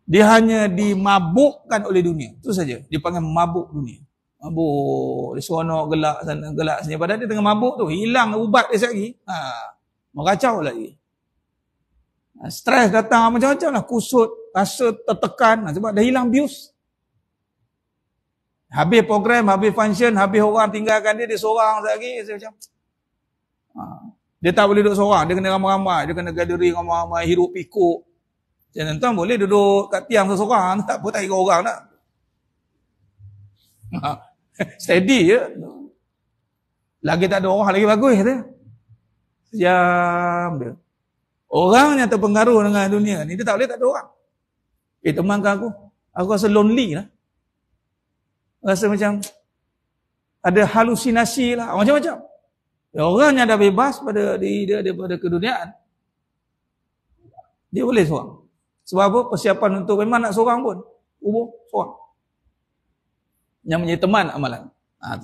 Dia hanya dimabukkan oleh dunia. Itu saja. Dia panggil mabuk dunia. Mabuk. Dia seronok, gelak, sana, gelak. Sana. Padahal dia tengah mabuk tu. Hilang ubat dia sekejap lagi. Ha. Meracau lagi. Ha. Stres datang macam-macam lah. Kusut. Rasa tertekan. Ha, sebab dah hilang bius. Habis program, habis function, habis orang tinggalkan dia, dia seorang sekejap lagi. Saya macam, Ha. Dia tak boleh duduk seorang. Dia kena ramai-ramai. Dia kena gathering ramai-ramai. Hirup ikut. Dan tuan boleh duduk kat tiang seseorang. Tak apa, tak ikut orang tak. Ha. Steady je. Lagi tak ada orang lagi bagus dia. Sejam dia. Orang yang terpengaruh dengan dunia ni, dia tak boleh tak ada orang. Eh, temankan aku. Aku rasa lonely lah. Rasa macam ada halusinasi lah. Macam-macam. Orang yang dah bebas pada diri dia daripada keduniaan dia boleh seorang. Sebab apa? Persiapan untuk memang nak seorang pun. Umur seorang. Yang menjadi teman amalan. Ha,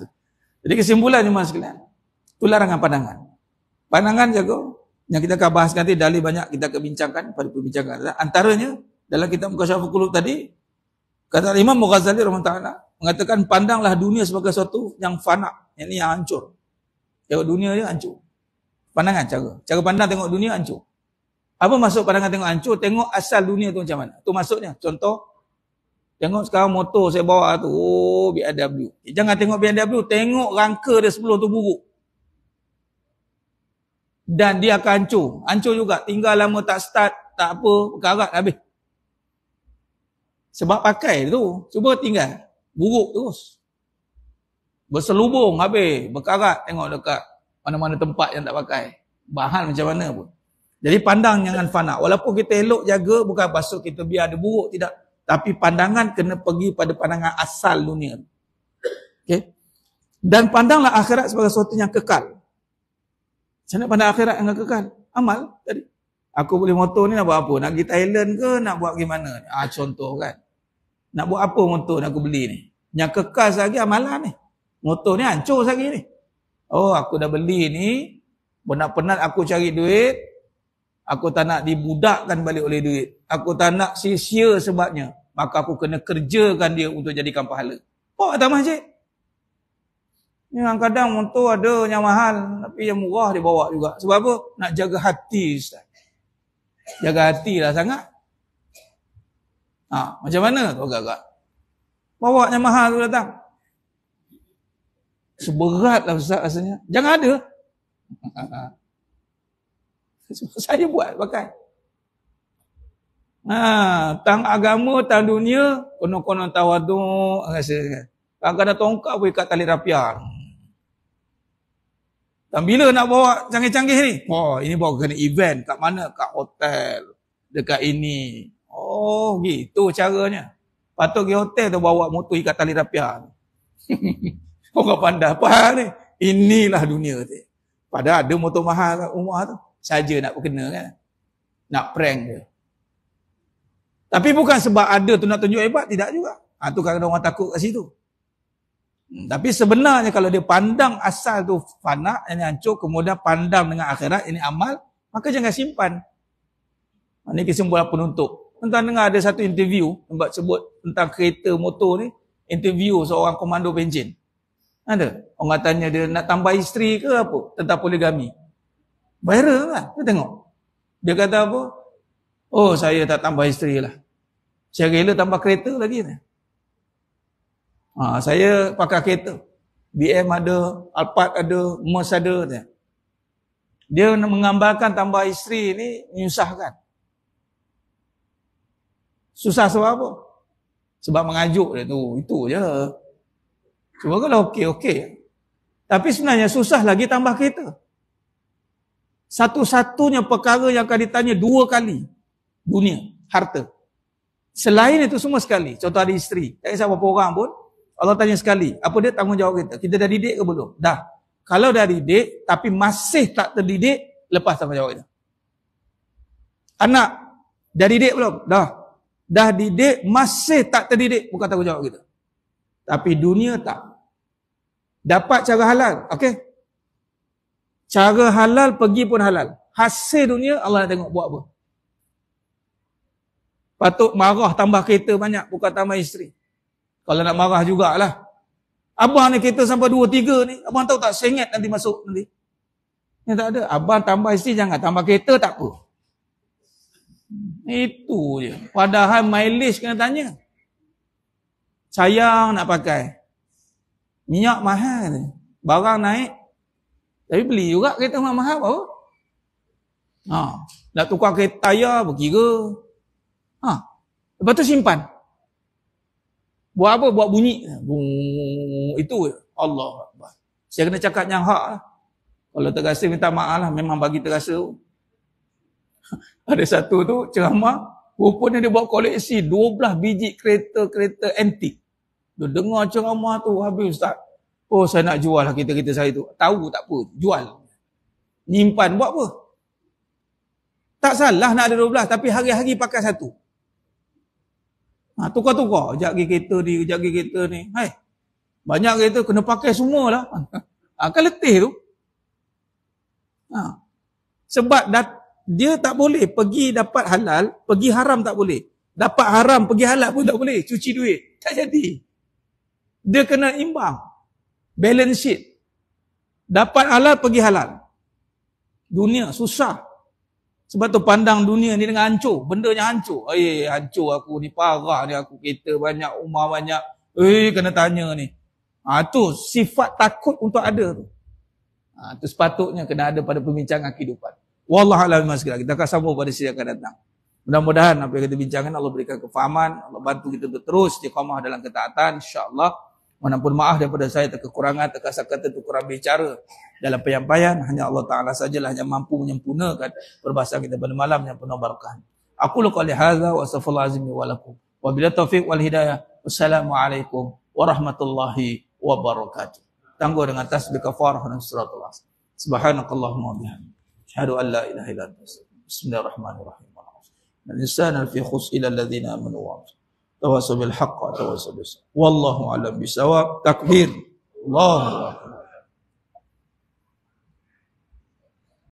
Jadi kesimpulan mas sekalian. Itulah dengan pandangan. Pandangan jago yang kita akan bahas nanti dalih banyak kita akan bincangkan pada perbincangan. Antaranya dalam kitab Muka Syafiq Kulub tadi kata Imam Mughazali Rahman Ta'ala mengatakan pandanglah dunia sebagai sesuatu yang fana. Yang ini yang hancur. Tengok dunia dia hancur. Pandangan cara. Cara pandang tengok dunia hancur. Apa masuk pandangan tengok hancur? Tengok asal dunia tu macam mana. Tu masuknya. Contoh. Tengok sekarang motor saya bawa tu. Oh, BMW. Eh, jangan tengok BMW. Tengok rangka dia sebelum tu buruk. Dan dia akan hancur. Hancur juga. Tinggal lama tak start. Tak apa. Karat habis. Sebab pakai tu. Cuba tinggal. Buruk terus berselubung habis, berkarat tengok dekat mana-mana tempat yang tak pakai. Bahan macam mana pun. Jadi pandang jangan fana. Walaupun kita elok jaga, bukan basuh kita biar ada buruk, tidak. Tapi pandangan kena pergi pada pandangan asal dunia. Okay? Dan pandanglah akhirat sebagai sesuatu yang kekal. Macam mana pandang akhirat yang kekal? Amal tadi. Aku boleh motor ni nak buat apa? Nak pergi Thailand ke? Nak buat gimana? Ah, contoh kan. Nak buat apa motor nak aku beli ni? Yang kekal sehari amalan ni. Motor ni hancur sehari ni. Oh, aku dah beli ni. Penat-penat aku cari duit. Aku tak nak dibudakkan balik oleh duit. Aku tak nak sia-sia sebabnya. Maka aku kena kerjakan dia untuk jadikan pahala. Oh, tak masjid. Ni kadang-kadang motor ada yang mahal. Tapi yang murah dia bawa juga. Sebab apa? Nak jaga hati, Ustaz. Jaga hati lah sangat. Ha, macam mana tu agak Bawa yang mahal tu datang. Seberat lah Ustaz rasanya. Jangan ada. saya buat pakai. Ha, tang agama, tang dunia, konon-konon tawadu ha, rasa. Kan. Agak ada tongkat pun ikat tali rapiah. Dan bila nak bawa canggih-canggih ni? Oh, ini bawa kena event. Kat mana? Kat hotel. Dekat ini. Oh, gitu caranya. Patut pergi hotel tu bawa motor ikat tali rapiah. Orang pandai apa ni? Inilah dunia tu. Padahal ada motor mahal kat rumah tu. Saja nak berkena kan? Nak prank dia. Tapi bukan sebab ada tu nak tunjuk hebat. Tidak juga. Ha, tu kan orang takut kat situ. Hmm, tapi sebenarnya kalau dia pandang asal tu fana, yang hancur, kemudian pandang dengan akhirat, ini amal, maka jangan simpan. Ha, ini kesimpulan penuntut. Tentang dengar ada satu interview, sebab sebut tentang kereta motor ni, interview seorang komando penjen. Ada. Orang katanya dia nak tambah isteri ke apa tentang poligami. Viral lah. Kita tengok. Dia kata apa? Oh saya tak tambah isteri lah. Saya rela tambah kereta lagi. Ha, saya pakai kereta. BM ada, Alphard ada, Merse ada. Dia. dia menggambarkan tambah isteri ni menyusahkan. Susah sebab apa? Sebab mengajuk dia tu. Itu je. Semoga lah okey, okey. Tapi sebenarnya susah lagi tambah kereta. Satu-satunya perkara yang akan ditanya dua kali. Dunia, harta. Selain itu semua sekali. Contoh ada isteri. Tak kisah berapa orang pun. Allah tanya sekali. Apa dia tanggungjawab kita? Kita dah didik ke belum? Dah. Kalau dah didik, tapi masih tak terdidik, lepas tanggungjawab kita. Anak, dah didik belum? Dah. Dah didik, masih tak terdidik, bukan tanggungjawab kita. Tapi dunia tak. Dapat cara halal. Okey. Cara halal pergi pun halal. Hasil dunia Allah nak tengok buat apa. Patut marah tambah kereta banyak bukan tambah isteri. Kalau nak marah jugalah. Abang ni kereta sampai dua tiga ni. Abang tahu tak sengit nanti masuk nanti. Ni tak ada. Abang tambah isteri jangan. Tambah kereta tak apa. Itu je. Padahal mileage kena tanya sayang nak pakai. Minyak mahal kata. Barang naik. Tapi beli juga kereta mahal-mahal apa? Ha. Nak tukar kereta tayar berkira. Ha. Lepas tu simpan. Buat apa? Buat bunyi. Bung, itu Allah. Saya kena cakap yang hak lah. Kalau terasa minta maaf lah. Memang bagi terasa. Ada satu tu ceramah. Rupanya dia buat koleksi 12 biji kereta-kereta antik. Dia dengar ceramah tu habis ustaz. Oh saya nak jual lah kereta-kereta saya tu. Tahu tak apa, jual. Nyimpan buat apa? Tak salah nak ada dua belas tapi hari-hari pakai satu. Ha, tukar-tukar. Sekejap pergi kereta ni, sekejap pergi kereta ni. Hai. Banyak kereta kena pakai semualah. Ha, kan letih tu. Ha. Sebab dat- dia tak boleh pergi dapat halal, pergi haram tak boleh. Dapat haram, pergi halal pun tak boleh. Cuci duit. Tak jadi dia kena imbang balance sheet dapat halal pergi halal dunia susah sebab tu pandang dunia ni dengan hancur benda yang hancur eh hancur aku ni parah ni aku kereta banyak rumah banyak eh kena tanya ni ha, tu sifat takut untuk ada tu ha, tu sepatutnya kena ada pada pembincangan kehidupan Wallahualam masgira kita akan sambung pada sesi akan datang Mudah-mudahan apa yang kita bincangkan Allah berikan kefahaman, Allah bantu kita terus istiqamah dalam ketaatan insya-Allah. Walaupun maaf daripada saya tak kekurangan, tak kasar kata tu kurang bicara dalam penyampaian. Hanya Allah Ta'ala sajalah yang mampu menyempurnakan perbahasan kita pada malam yang penuh barakah. Aku lukau lihaza wa safal azimi walakum. Wa bila taufiq wal hidayah. Wassalamualaikum warahmatullahi wabarakatuh. Tangguh dengan tasbih kafarah dan surat Allah. Subhanakallahumma bihan. Shahadu an la ilaha ilan. Bismillahirrahmanirrahim. Al-insana al-fi khus ila alladhina amanu wa'afu tawasubil haqqa tawasubil wallahu alam bisawab takbir Allahu